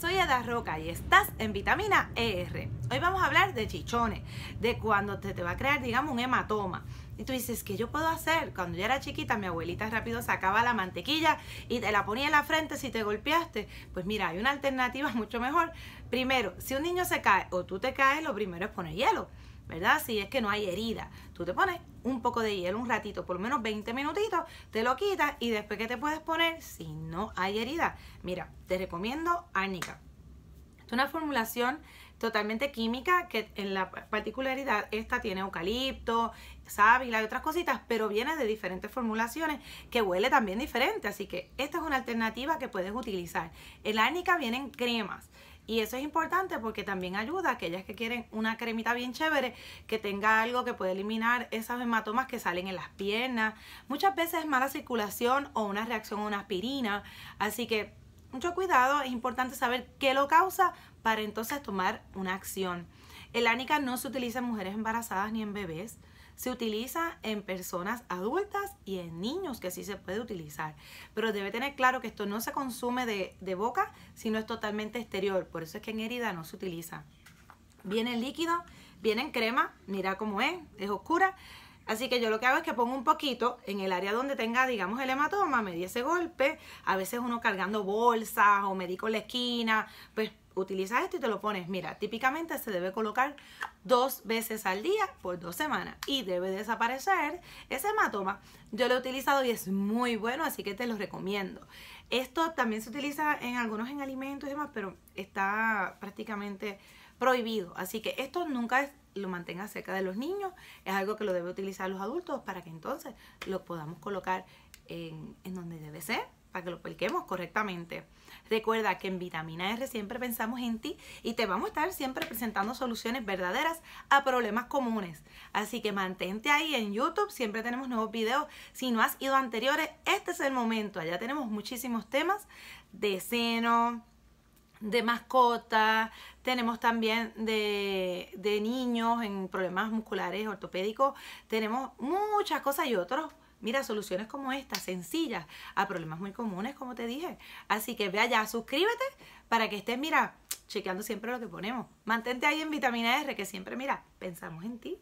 Soy Eda Roca y estás en Vitamina ER. Hoy vamos a hablar de chichones, de cuando te, te va a crear, digamos, un hematoma. Y tú dices, ¿qué yo puedo hacer? Cuando yo era chiquita, mi abuelita rápido sacaba la mantequilla y te la ponía en la frente si te golpeaste. Pues mira, hay una alternativa mucho mejor. Primero, si un niño se cae o tú te caes, lo primero es poner hielo. ¿verdad? Si es que no hay herida. Tú te pones un poco de hielo un ratito, por lo menos 20 minutitos, te lo quitas y después que te puedes poner si no hay herida. Mira, te recomiendo árnica. Es una formulación totalmente química que en la particularidad esta tiene eucalipto, sábila y otras cositas, pero viene de diferentes formulaciones que huele también diferente, así que esta es una alternativa que puedes utilizar. En árnica viene en cremas y eso es importante porque también ayuda a aquellas que quieren una cremita bien chévere, que tenga algo que pueda eliminar esos hematomas que salen en las piernas. Muchas veces es mala circulación o una reacción a una aspirina. Así que mucho cuidado, es importante saber qué lo causa para entonces tomar una acción. El ánica no se utiliza en mujeres embarazadas ni en bebés se utiliza en personas adultas y en niños que sí se puede utilizar. Pero debe tener claro que esto no se consume de, boca, sino es totalmente exterior. Por eso es que en herida no se utiliza. Viene líquido, viene en crema, mira cómo es, es oscura Así que yo lo que hago es que pongo un poquito en el área donde tenga, digamos, el hematoma, me di ese golpe. A veces uno cargando bolsas o me di con la esquina, pues utilizas esto y te lo pones. Mira, típicamente se debe colocar dos veces al día por dos semanas y debe desaparecer ese hematoma. Yo lo he utilizado y es muy bueno, así que te lo recomiendo. Esto también se utiliza en algunos en alimentos y demás, pero está prácticamente prohibido. Así que esto nunca lo mantenga cerca de los niños, es algo que lo debe utilizar los adultos para que entonces lo podamos colocar en, donde debe ser para que lo apliquemos correctamente. Recuerda que en vitamina R siempre pensamos en ti y te vamos a estar siempre presentando soluciones verdaderas a problemas comunes. Así que mantente ahí en YouTube, siempre tenemos nuevos videos. Si no has ido anteriores, este es el momento. Allá tenemos muchísimos temas de seno, de mascotas, tenemos también de, de, niños en problemas musculares ortopédicos, tenemos muchas cosas y otros. Mira, soluciones como estas, sencillas, a problemas muy comunes, como te dije. Así que ve allá, suscríbete para que estés, mira, chequeando siempre lo que ponemos. Mantente ahí en vitamina R, que siempre, mira, pensamos en ti.